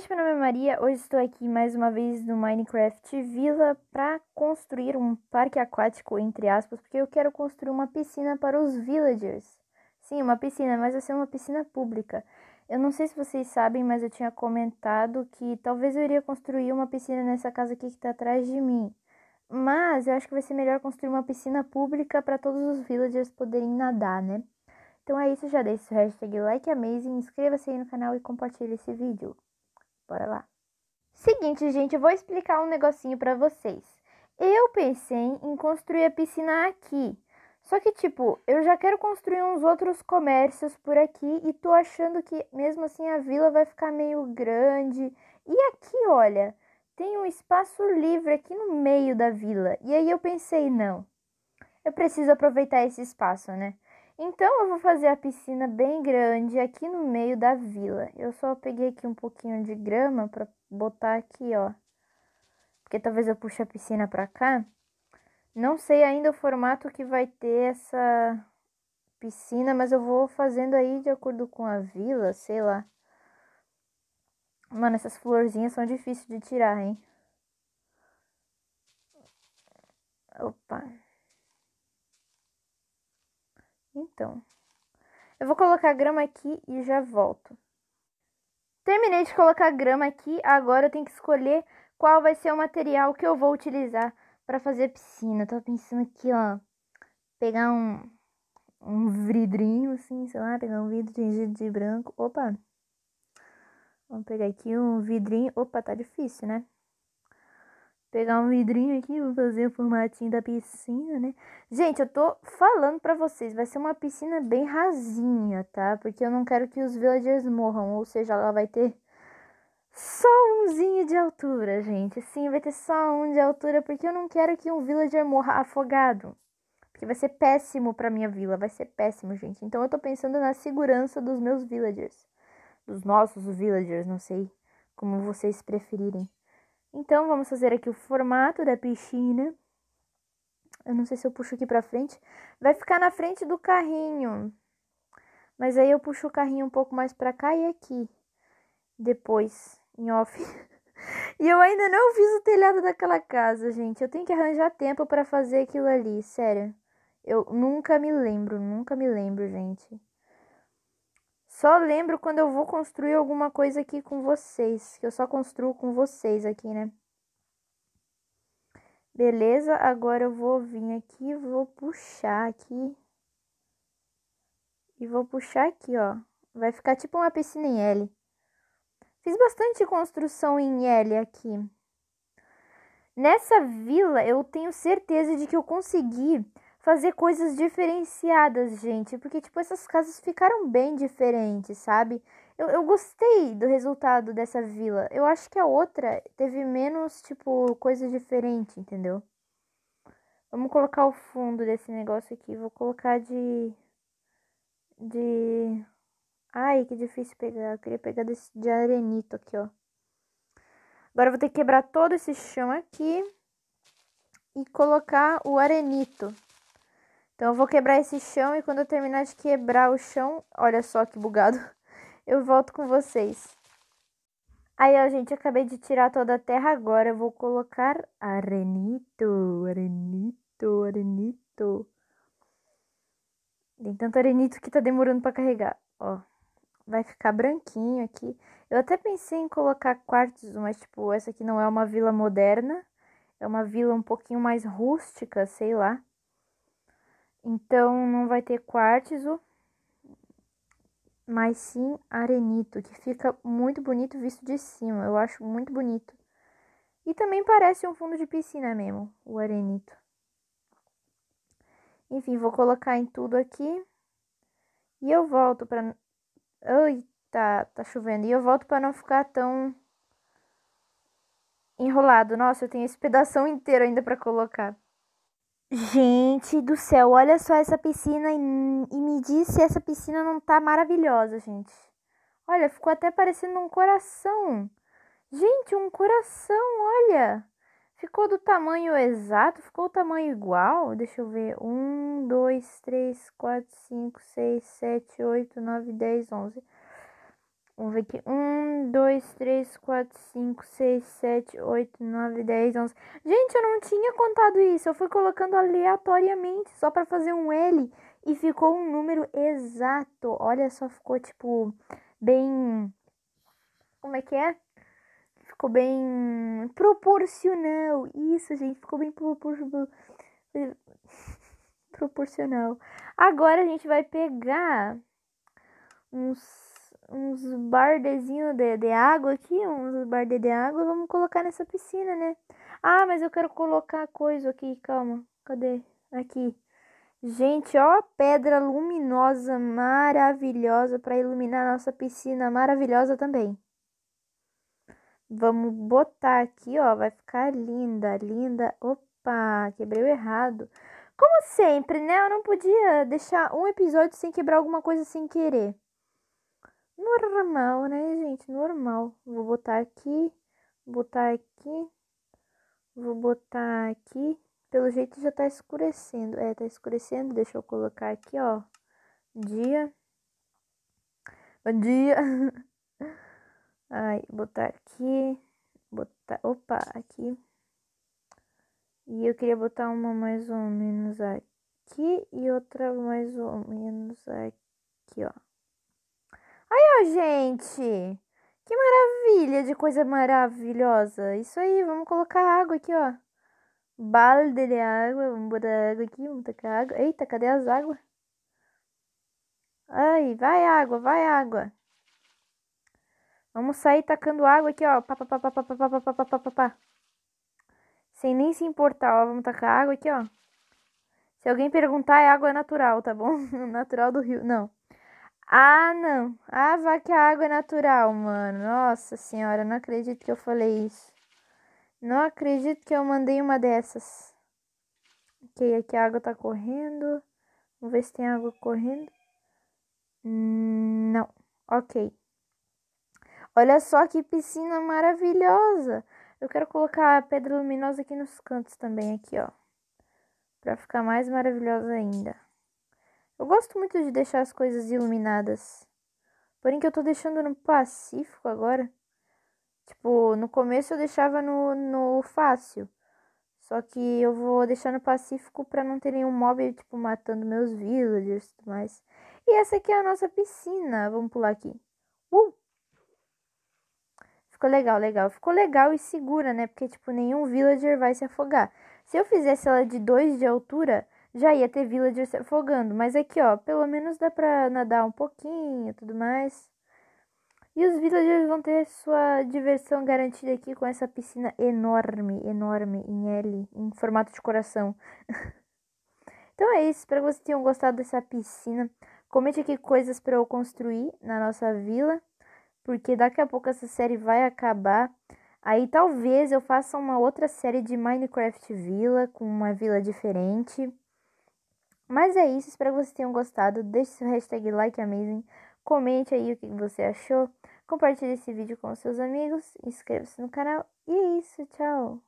gente, meu nome é Maria. Hoje estou aqui mais uma vez no Minecraft Vila para construir um parque aquático, entre aspas, porque eu quero construir uma piscina para os villagers. Sim, uma piscina, mas vai ser uma piscina pública. Eu não sei se vocês sabem, mas eu tinha comentado que talvez eu iria construir uma piscina nessa casa aqui que está atrás de mim. Mas eu acho que vai ser melhor construir uma piscina pública para todos os villagers poderem nadar, né? Então é isso, já deixe o hashtag like amazing, inscreva-se aí no canal e compartilhe esse vídeo. Bora lá. Seguinte, gente, eu vou explicar um negocinho para vocês. Eu pensei em construir a piscina aqui. Só que, tipo, eu já quero construir uns outros comércios por aqui e tô achando que mesmo assim a vila vai ficar meio grande. E aqui, olha, tem um espaço livre aqui no meio da vila. E aí eu pensei, não, eu preciso aproveitar esse espaço, né? Então eu vou fazer a piscina bem grande aqui no meio da vila. Eu só peguei aqui um pouquinho de grama para botar aqui, ó. Porque talvez eu puxe a piscina para cá. Não sei ainda o formato que vai ter essa piscina, mas eu vou fazendo aí de acordo com a vila, sei lá. Mano, essas florzinhas são difíceis de tirar, hein? Opa, então. Eu vou colocar a grama aqui e já volto. Terminei de colocar a grama aqui, agora eu tenho que escolher qual vai ser o material que eu vou utilizar para fazer a piscina. Eu tô pensando aqui, ó, pegar um, um vidrinho, assim, sei lá, pegar um vidro tingido de branco. Opa! Vamos pegar aqui um vidrinho. Opa, tá difícil, né? pegar um vidrinho aqui, vou fazer o formatinho da piscina, né? Gente, eu tô falando pra vocês, vai ser uma piscina bem rasinha, tá? Porque eu não quero que os villagers morram, ou seja, ela vai ter só umzinho de altura, gente. Sim, vai ter só um de altura, porque eu não quero que um villager morra afogado. Porque vai ser péssimo pra minha vila, vai ser péssimo, gente. Então eu tô pensando na segurança dos meus villagers. Dos nossos villagers, não sei como vocês preferirem. Então, vamos fazer aqui o formato da piscina. Eu não sei se eu puxo aqui pra frente. Vai ficar na frente do carrinho. Mas aí eu puxo o carrinho um pouco mais pra cá e aqui. Depois, em off. e eu ainda não fiz o telhado daquela casa, gente. Eu tenho que arranjar tempo pra fazer aquilo ali, sério. Eu nunca me lembro, nunca me lembro, gente. Só lembro quando eu vou construir alguma coisa aqui com vocês, que eu só construo com vocês aqui, né? Beleza, agora eu vou vir aqui, vou puxar aqui. E vou puxar aqui, ó. Vai ficar tipo uma piscina em L. Fiz bastante construção em L aqui. Nessa vila, eu tenho certeza de que eu consegui fazer coisas diferenciadas, gente. Porque, tipo, essas casas ficaram bem diferentes, sabe? Eu, eu gostei do resultado dessa vila. Eu acho que a outra teve menos, tipo, coisa diferente, entendeu? Vamos colocar o fundo desse negócio aqui. Vou colocar de. De. Ai, que difícil pegar. Eu queria pegar desse de arenito aqui, ó. Agora eu vou ter que quebrar todo esse chão aqui e colocar o arenito. Então eu vou quebrar esse chão e quando eu terminar de quebrar o chão, olha só que bugado, eu volto com vocês. Aí, ó, gente, acabei de tirar toda a terra agora. Eu vou colocar arenito, arenito, arenito. Tem tanto arenito que tá demorando pra carregar, ó. Vai ficar branquinho aqui. Eu até pensei em colocar quartos, mas, tipo, essa aqui não é uma vila moderna. É uma vila um pouquinho mais rústica, sei lá. Então não vai ter quartzo, mas sim arenito, que fica muito bonito visto de cima. Eu acho muito bonito. E também parece um fundo de piscina mesmo, o arenito. Enfim, vou colocar em tudo aqui. E eu volto para Ai, tá, tá chovendo. E eu volto para não ficar tão enrolado. Nossa, eu tenho esse pedaço inteiro ainda para colocar. Gente do céu, olha só essa piscina e, e me diz se essa piscina não tá maravilhosa, gente. Olha, ficou até parecendo um coração. Gente, um coração, olha. Ficou do tamanho exato, ficou o tamanho igual. Deixa eu ver. 1, 2, 3, 4, 5, 6, 7, 8, 9, 10, 11. Vamos ver aqui. 1, 2, 3, 4, 5, 6, 7, 8, 9, 10, 11. Gente, eu não tinha contado isso. Eu fui colocando aleatoriamente só para fazer um L e ficou um número exato. Olha só, ficou tipo bem. Como é que é? Ficou bem proporcional. Isso, gente, ficou bem proporcional. Proporcional. Agora a gente vai pegar uns uns bardezinhos de, de água aqui, uns barde de água, vamos colocar nessa piscina, né? Ah, mas eu quero colocar coisa aqui, calma. Cadê? Aqui. Gente, ó, pedra luminosa maravilhosa para iluminar nossa piscina maravilhosa também. Vamos botar aqui, ó, vai ficar linda, linda. Opa, quebrei o errado. Como sempre, né? Eu não podia deixar um episódio sem quebrar alguma coisa sem querer. Normal, né, gente? Normal. Vou botar aqui, botar aqui, vou botar aqui. Pelo jeito já tá escurecendo. É, tá escurecendo. Deixa eu colocar aqui, ó. Dia. Bom dia. Aí, botar aqui. Botar. Opa, aqui. E eu queria botar uma mais ou menos aqui e outra mais ou menos aqui, ó gente! Que maravilha de coisa maravilhosa! Isso aí, vamos colocar água aqui, ó. Balde de água, vamos botar água aqui, vamos tacar água. Eita, cadê as águas? Ai, vai água, vai água. Vamos sair tacando água aqui, ó. Pá, pá, pá, pá, pá, pá, pá, pá, pá, pá, pá. Sem nem se importar, ó. Vamos tacar água aqui, ó. Se alguém perguntar, é água natural, tá bom? natural do rio. Não. Ah, não. Ah, vá que a água é natural, mano. Nossa senhora, não acredito que eu falei isso. Não acredito que eu mandei uma dessas. Ok, aqui a água tá correndo. Vamos ver se tem água correndo. Não. Ok. Olha só que piscina maravilhosa. Eu quero colocar a pedra luminosa aqui nos cantos também, aqui, ó. Pra ficar mais maravilhosa ainda. Eu gosto muito de deixar as coisas iluminadas. Porém que eu tô deixando no pacífico agora. Tipo, no começo eu deixava no, no fácil. Só que eu vou deixar no pacífico para não ter nenhum mob, tipo, matando meus villagers e tudo mais. E essa aqui é a nossa piscina. Vamos pular aqui. Uh! Ficou legal, legal. Ficou legal e segura, né? Porque, tipo, nenhum villager vai se afogar. Se eu fizesse ela de 2 de altura, já ia ter villager se afogando, mas aqui, é ó, pelo menos dá pra nadar um pouquinho e tudo mais. E os villagers vão ter sua diversão garantida aqui com essa piscina enorme, enorme, em L, em formato de coração. então é isso, espero que vocês tenham gostado dessa piscina. Comente aqui coisas para eu construir na nossa vila, porque daqui a pouco essa série vai acabar. Aí talvez eu faça uma outra série de Minecraft Vila, com uma vila diferente. Mas é isso, espero que vocês tenham gostado. Deixe seu hashtag likeamazing, comente aí o que você achou, compartilhe esse vídeo com seus amigos, inscreva-se no canal e é isso, tchau!